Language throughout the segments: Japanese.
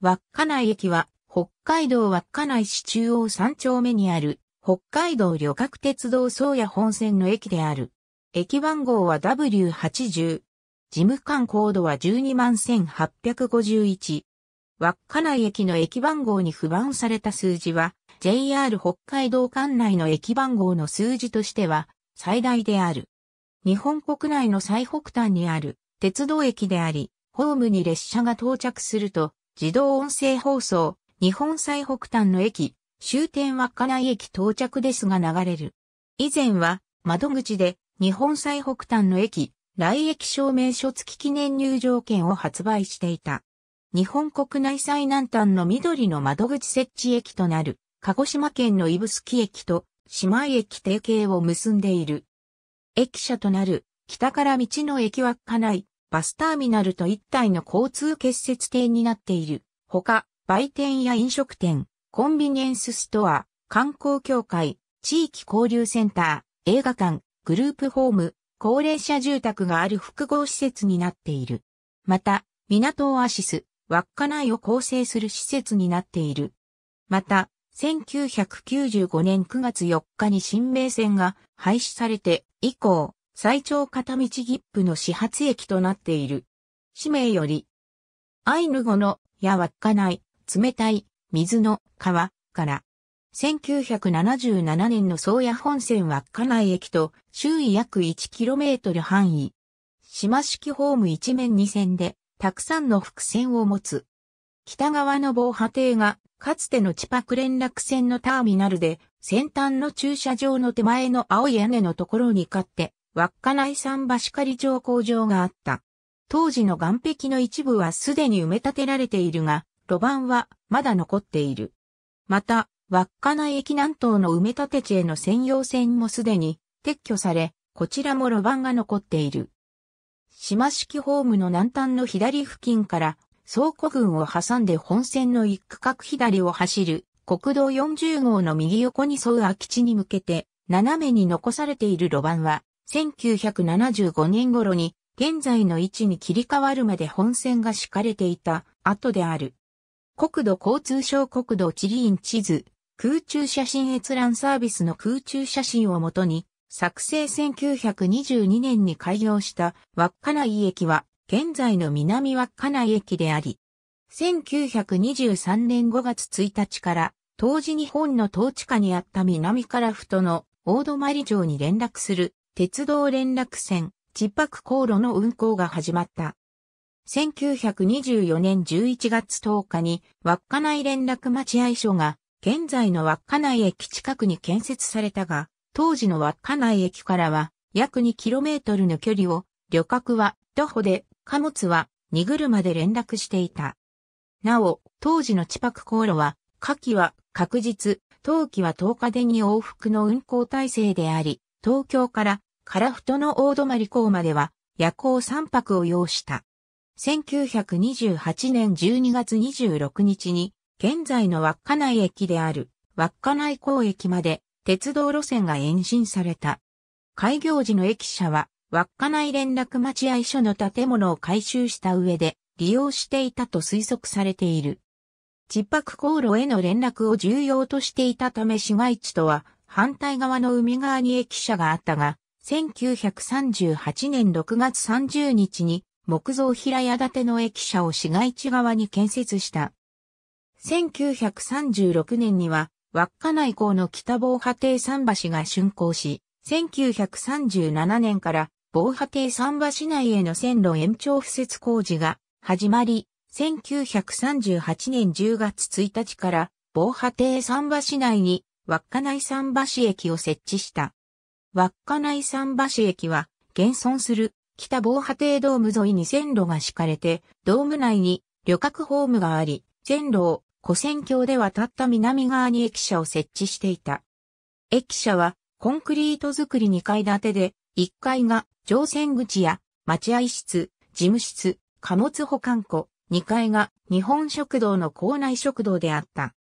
稚内駅は、北海道稚内市中央3丁目にある、北海道旅客鉄道宗谷本線の駅である。駅番号は W80。事務官コードは121,851。稚内駅の駅番号に不番された数字は、JR 北海道管内の駅番号の数字としては、最大である。日本国内の最北端にある鉄道駅であり、ホームに列車が到着すると、自動音声放送、日本最北端の駅、終点稚内駅到着ですが流れる。以前は、窓口で、日本最北端の駅、来駅証明書付き記念入場券を発売していた。日本国内最南端の緑の窓口設置駅となる、鹿児島県の指宿駅と姉妹駅提携を結んでいる。駅舎となる、北から道の駅稚内、バスターミナルと一体の交通結節点になっている。ほか、売店や飲食店、コンビニエンスストア、観光協会、地域交流センター、映画館、グループホーム、高齢者住宅がある複合施設になっている。また、港オアシス、稚内を構成する施設になっている。また、1995年9月4日に新名線が廃止されて以降、最長片道切符の始発駅となっている。氏名より、アイヌ語の、やわっかない、冷たい、水の、川、から、1977年の宗谷本線稚内駅と周囲約 1km 範囲。島式ホーム一面二線で、たくさんの伏線を持つ。北側の防波堤が、かつての千パク連絡船のターミナルで、先端の駐車場の手前の青い屋根のところに勝って、稚内桟橋仮町工場があった。当時の岸壁の一部はすでに埋め立てられているが、路盤はまだ残っている。また、稚内駅南東の埋め立て地への専用線もすでに撤去され、こちらも路盤が残っている。島式ホームの南端の左付近から倉庫群を挟んで本線の一区画左を走る国道40号の右横に沿う空き地に向けて斜めに残されている路盤は1975年頃に現在の位置に切り替わるまで本線が敷かれていた後である。国土交通省国土地理院地図、空中写真閲覧サービスの空中写真をもとに、作成1922年に開業した稚内駅は、現在の南稚内駅であり、1923年5月1日から、当時日本の統治下にあった南フ太の大泊町に連絡する鉄道連絡線、千泊航路の運行が始まった。1924年11月10日に稚内連絡待合所が現在の稚内駅近くに建設されたが、当時の稚内駅からは約 2km の距離を旅客は徒歩で、貨物は荷車で連絡していた。なお、当時の地泊航路は、夏季は確実、冬季は10日でに往復の運行体制であり、東京からカラフトの大泊港までは夜行3泊を要した。1928年12月26日に、現在の稚内駅である稚内港駅まで鉄道路線が延伸された。開業時の駅舎は稚内連絡待合所の建物を改修した上で利用していたと推測されている。窒泊航路への連絡を重要としていたため市街地とは反対側の海側に駅舎があったが、1938年6月30日に木造平屋建ての駅舎を市街地側に建設した。1936年には稚内港の北防波堤桟橋が竣工し、1937年から防波堤桟橋内への線路延長敷設工事が始まり、1938年10月1日から防波堤桟橋内に稚内桟橋駅を設置した。稚内桟橋駅は、現存する北防波堤ドーム沿いに線路が敷かれて、ドーム内に旅客ホームがあり、線路を古線橋で渡った南側に駅舎を設置していた。駅舎はコンクリート造り2階建てで、1階が乗船口や待合室、事務室、貨物保管庫、2階が日本食堂の校内食堂であった。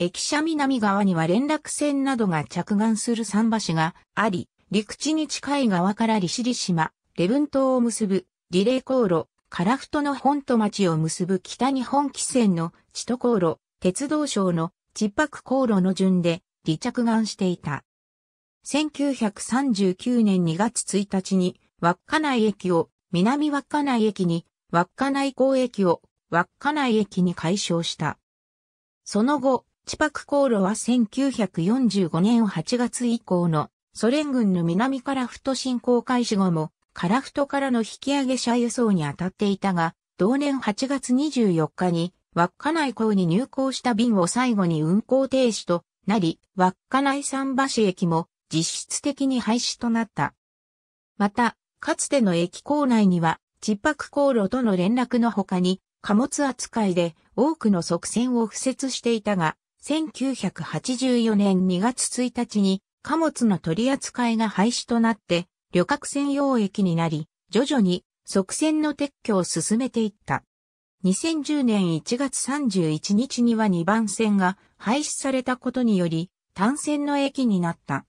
駅舎南側には連絡船などが着岸する桟橋があり、陸地に近い側から利尻島、礼文島を結ぶリレー航路、カラフトの本と町を結ぶ北日本汽船の千都航路、鉄道省の千泊航路の順で離着岸していた。1939年2月1日に稚内駅を南稚内駅に、稚内港駅を稚内駅に改称した。その後、チパク航路は1945年8月以降のソ連軍の南カラフト侵攻開始後も、カラフトからの引き上げ者輸送に当たっていたが、同年8月24日に、稚内港に入港した便を最後に運航停止となり、稚内桟橋駅も実質的に廃止となった。また、かつての駅構内には、チッパク航路との連絡の他に、貨物扱いで多くの側線を敷設していたが、1984年2月1日に貨物の取り扱いが廃止となって、旅客専用駅になり、徐々に側線の撤去を進めていった。2010年1月31日には2番線が廃止されたことにより、単線の駅になった。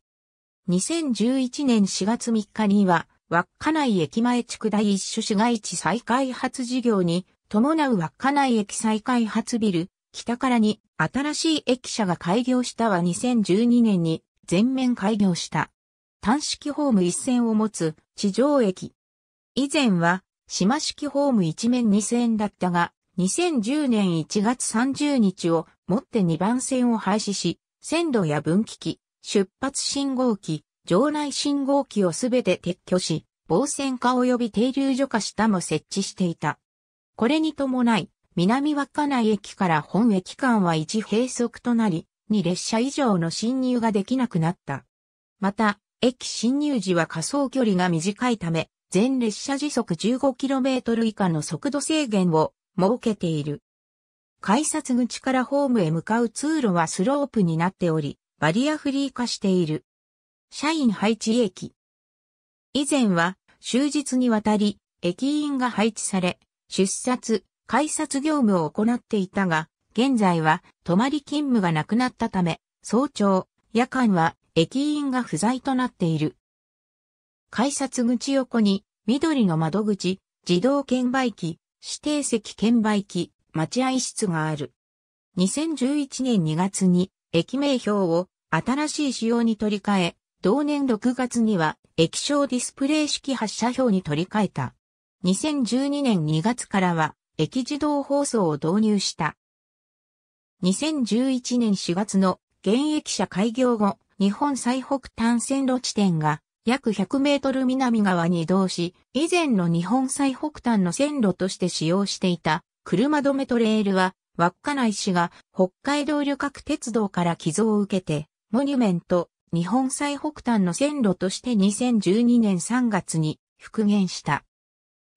2011年4月3日には、稚内駅前地区第一種市街地再開発事業に伴う稚内駅再開発ビル北からに新しい駅舎が開業したは2012年に全面開業した。単式ホーム一線を持つ地上駅。以前は島式ホーム一面二線だったが、2010年1月30日をもって2番線を廃止し、線路や分岐器、出発信号機、場内信号機をすべて撤去し、防線化及び停留所化下も設置していた。これに伴い、南稚内駅から本駅間は一閉塞となり、2列車以上の進入ができなくなった。また、駅進入時は仮想距離が短いため、全列車時速 15km 以下の速度制限を設けている。改札口からホームへ向かう通路はスロープになっており、バリアフリー化している。社員配置駅。以前は、終日にわたり、駅員が配置され、出札、改札業務を行っていたが、現在は泊まり勤務がなくなったため、早朝、夜間は駅員が不在となっている。改札口横に緑の窓口、自動券売機、指定席券売機、待合室がある。2011年2月に駅名表を新しい仕様に取り替え、同年6月には液晶ディスプレイ式発車表に取り替えた。2012年2月からは駅自動放送を導入した。2011年4月の現役者開業後、日本最北端線路地点が約100メートル南側に移動し、以前の日本最北端の線路として使用していた車止めトレイルは、稚内市が北海道旅客鉄道から寄贈を受けて、モニュメント、日本最北端の線路として2012年3月に復元した。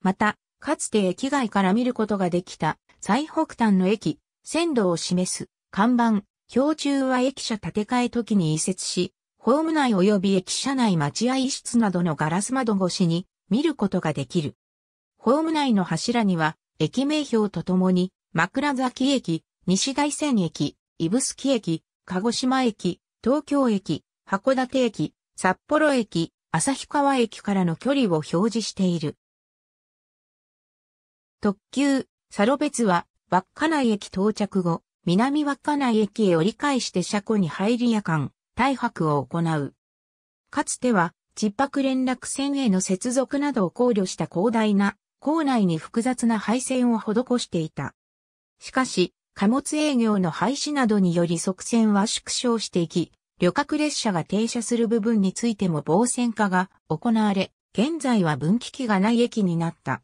また、かつて駅外から見ることができた最北端の駅、線路を示す看板、標柱は駅舎建て替え時に移設し、ホーム内及び駅舎内待合室などのガラス窓越しに見ることができる。ホーム内の柱には駅名標とともに枕崎駅、西大仙駅、指宿駅、鹿児島駅、東京駅、函館駅、札幌駅、旭川駅からの距離を表示している。特急、サロベツは、稚内駅到着後、南稚内駅へ折り返して車庫に入り夜間、大白を行う。かつては、窒泊連絡船への接続などを考慮した広大な、構内に複雑な配線を施していた。しかし、貨物営業の廃止などにより側線は縮小していき、旅客列車が停車する部分についても防線化が行われ、現在は分岐器がない駅になった。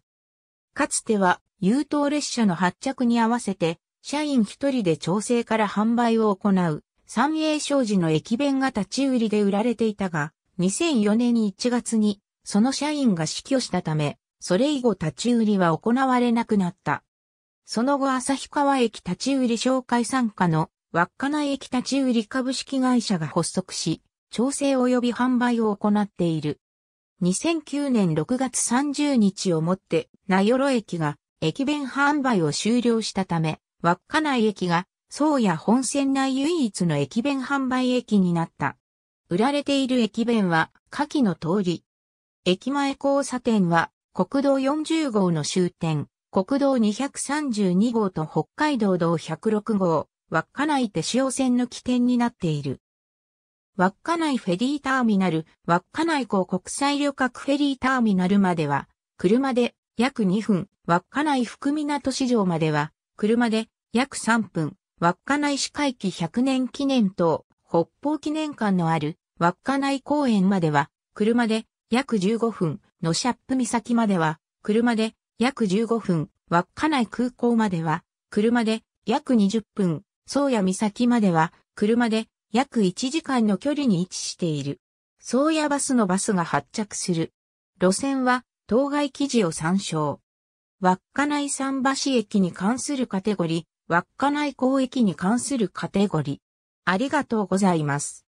かつては優等列車の発着に合わせて、社員一人で調整から販売を行う、三栄商事の駅弁が立ち売りで売られていたが、2004年に1月に、その社員が死去したため、それ以後立ち売りは行われなくなった。その後旭川駅立ち売り紹介参加の稚内駅立ち売り株式会社が発足し、調整及び販売を行っている。2009年6月30日をもって、名寄駅が駅弁販売を終了したため、稚内駅が、宗谷本線内唯一の駅弁販売駅になった。売られている駅弁は、下記の通り。駅前交差点は、国道40号の終点、国道232号と北海道道106号、稚内手塩線の起点になっている。稚内フェリーターミナル、稚内港国際旅客フェリーターミナルまでは、車で約2分、稚内福港市場までは、車で約3分、稚内市会期100年記念等、北方記念館のある稚内公園までは、車で約15分、のシャップ岬までは、車で約15分、稚内空港までは、車で約20分、宗谷岬までは、車で約1時間の距離に位置している。宗谷バスのバスが発着する。路線は、当該記事を参照。稚内桟橋駅に関するカテゴリー、稚内港駅に関するカテゴリー。ありがとうございます。